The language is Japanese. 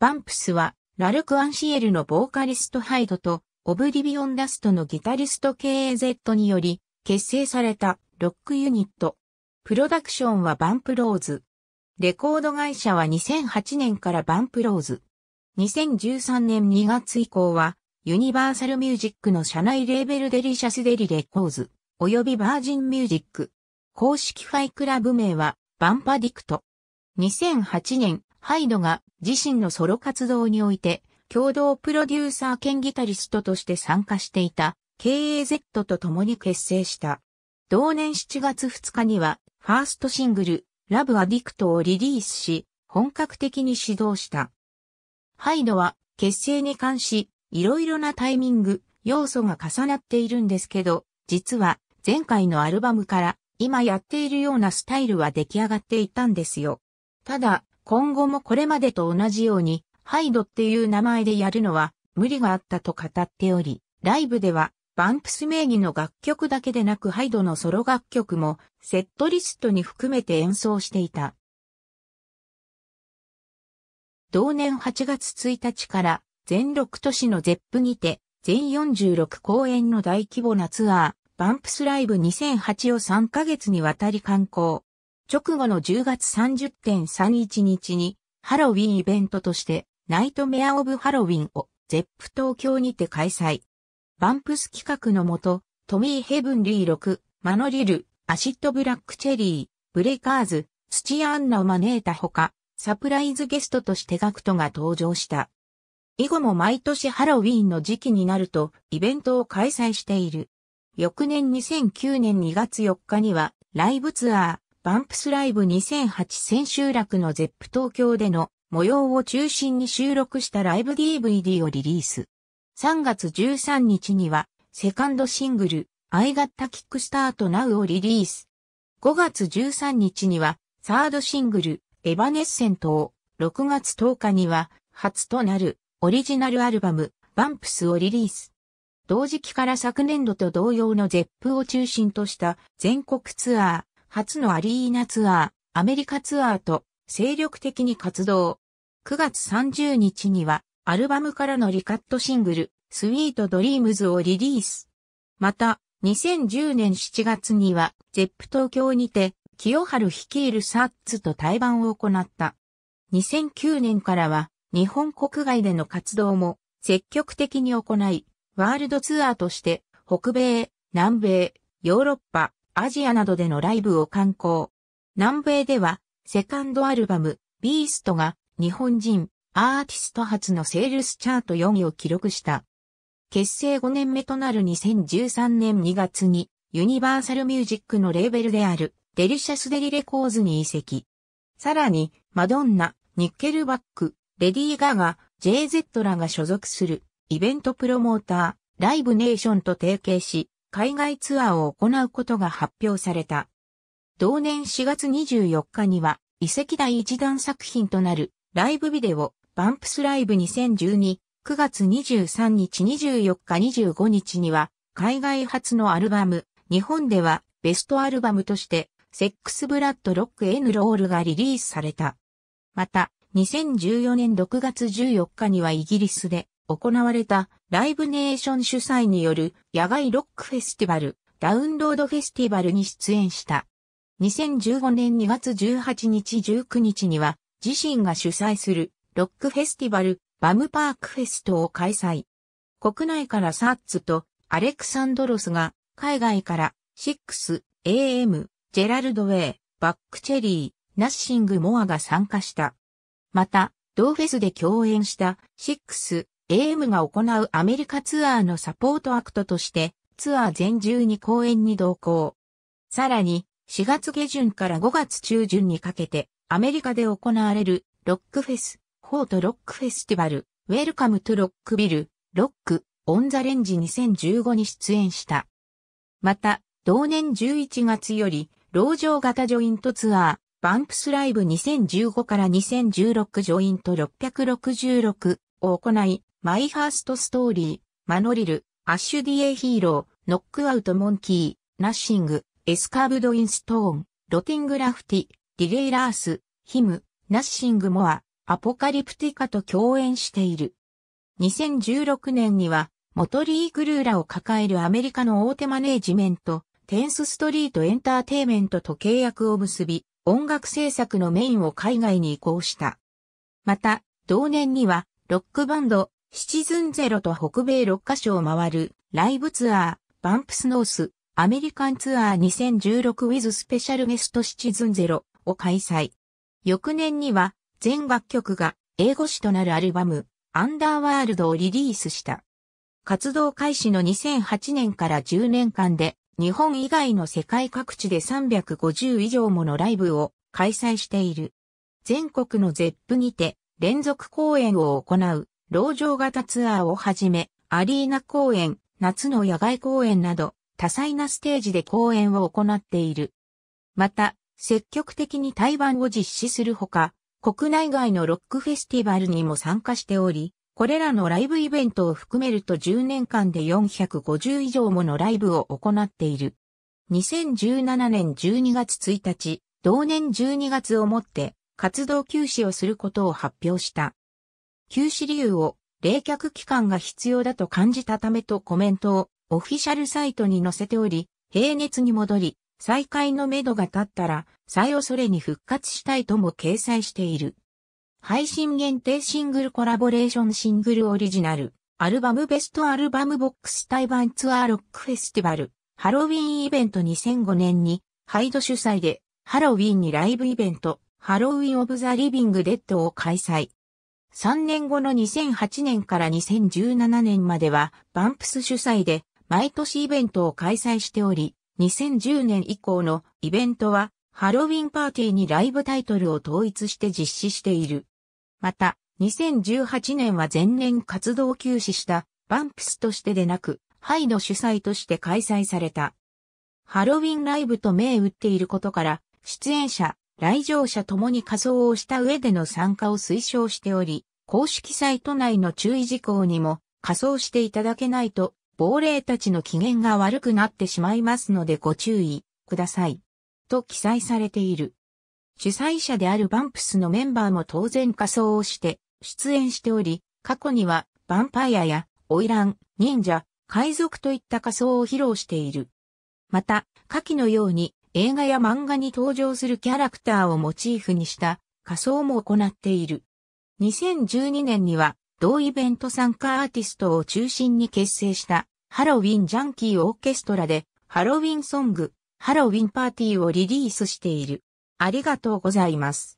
バンプスは、ラルク・アンシエルのボーカリストハイドと、オブリビオン・ダストのギタリスト KAZ により、結成されたロックユニット。プロダクションはバンプローズ。レコード会社は2008年からバンプローズ。2013年2月以降は、ユニバーサルミュージックの社内レーベルデリシャスデリレコーズ、及びバージンミュージック。公式ファイクラブ名は、バンパディクト。2008年、ハイドが自身のソロ活動において、共同プロデューサー兼ギタリストとして参加していた KAZ と共に結成した。同年7月2日には、ファーストシングル、ラブアディクトをリリースし、本格的に始動した。ハイドは、結成に関し、いろいろなタイミング、要素が重なっているんですけど、実は、前回のアルバムから、今やっているようなスタイルは出来上がっていたんですよ。ただ、今後もこれまでと同じように、ハイドっていう名前でやるのは無理があったと語っており、ライブではバンプス名義の楽曲だけでなくハイドのソロ楽曲もセットリストに含めて演奏していた。同年8月1日から全6都市のゼップにて全46公演の大規模なツアー、バンプスライブ2008を3ヶ月にわたり観光。直後の10月30.31日に、ハロウィンイベントとして、ナイトメアオブハロウィンを、ゼップ東京にて開催。バンプス企画のもと、トミーヘブンリー6、マノリル、アシッドブラックチェリー、ブレカーズ、土屋アンナを招いたほか、サプライズゲストとしてガクトが登場した。以後も毎年ハロウィーンの時期になるとイベントを開催している。翌年2009年2月4日にはライブツアーバンプスライブ2008千秋楽のゼップ東京での模様を中心に収録したライブ DVD をリリース。3月13日には、セカンドシングル、I Got Kickstart Now をリリース。5月13日には、サードシングル、エァネッセントを、6月10日には、初となる、オリジナルアルバム、バンプスをリリース。同時期から昨年度と同様のゼップを中心とした全国ツアー、初のアリーナツアー、アメリカツアーと精力的に活動。9月30日にはアルバムからのリカットシングル、スウィートドリームズをリリース。また、2010年7月には、ゼップ東京にて、清春率いるサッツと対バンを行った。2009年からは、日本国外での活動も積極的に行い、ワールドツアーとして、北米、南米、ヨーロッパ、アジアなどでのライブを観光。南米では、セカンドアルバム、ビーストが日本人アーティスト初のセールスチャート4位を記録した。結成5年目となる2013年2月にユニバーサルミュージックのレーベルであるデリシャスデリレコーズに移籍。さらに、マドンナ、ニッケルバック、レディー・ガガ、JZ らが所属するイベントプロモーター、ライブネーションと提携し、海外ツアーを行うことが発表された。同年4月24日には、遺跡第一弾作品となるライブビデオ、バンプスライブ2012、9月23日24日25日には、海外初のアルバム、日本ではベストアルバムとして、セックスブラッドロック N ロールがリリースされた。また、2014年6月14日にはイギリスで、行われたライブネーション主催による野外ロックフェスティバル、ダウンロードフェスティバルに出演した。2015年2月18日19日には自身が主催するロックフェスティバルバムパークフェストを開催。国内からサッツとアレクサンドロスが海外からシックス、AM、ジェラルドウェイ、バックチェリー、ナッシングモアが参加した。また、同フェスで共演したシックス、AM が行うアメリカツアーのサポートアクトとしてツアー全12公演に同行。さらに4月下旬から5月中旬にかけてアメリカで行われるロックフェス、フォートロックフェスティバル、ウェルカムトロックビル、ロック、オンザレンジ2015に出演した。また、同年11月より、老城型ジョイントツアー、バンプスライブ2015から2016ジョイント666を行い、マイハーストストーリー、マノリル、アッシュディエヒーロー、ノックアウトモンキー、ナッシング、エスカーブドインストーン、ロティングラフティ、ディレイラース、ヒム、ナッシングモア、アポカリプティカと共演している。2016年には、モトリー・グルーラを抱えるアメリカの大手マネージメント、テンスストリートエンターテイメントと契約を結び、音楽制作のメインを海外に移行した。また、同年には、ロックバンド、シチズンゼロと北米6カ所を回るライブツアー、バンプスノース、アメリカンツアー2016ウィズスペシャルゲストシチズンゼロを開催。翌年には全楽曲が英語詞となるアルバム、アンダーワールドをリリースした。活動開始の2008年から10年間で、日本以外の世界各地で350以上ものライブを開催している。全国のゼップにて連続公演を行う牢城型ツアーをはじめ、アリーナ公演、夏の野外公演など、多彩なステージで公演を行っている。また、積極的に対バンを実施するほか、国内外のロックフェスティバルにも参加しており、これらのライブイベントを含めると10年間で450以上ものライブを行っている。2017年12月1日、同年12月をもって活動休止をすることを発表した。休止理由を冷却期間が必要だと感じたためとコメントをオフィシャルサイトに載せており、平熱に戻り、再開のめどが立ったら、再恐れに復活したいとも掲載している。配信限定シングルコラボレーションシングルオリジナル、アルバムベストアルバムボックス対バンツアーロックフェスティバル、ハロウィンイベント2005年に、ハイド主催で、ハロウィンにライブイベント、ハロウィンオブザリビングデッドを開催。3年後の2008年から2017年までは、バンプス主催で毎年イベントを開催しており、2010年以降のイベントは、ハロウィンパーティーにライブタイトルを統一して実施している。また、2018年は前年活動休止したバンプスとしてでなく、ハイの主催として開催された。ハロウィンライブと銘打っていることから、出演者、来場者ともに仮装をした上での参加を推奨しており、公式サイト内の注意事項にも仮装していただけないと、亡霊たちの機嫌が悪くなってしまいますのでご注意ください。と記載されている。主催者であるバンプスのメンバーも当然仮装をして出演しており、過去にはヴァンパイアやラン、忍者、海賊といった仮装を披露している。また、下記のように映画や漫画に登場するキャラクターをモチーフにした仮装も行っている。2012年には同イベント参加アーティストを中心に結成したハロウィンジャンキーオーケストラでハロウィンソング、ハロウィンパーティーをリリースしている。ありがとうございます。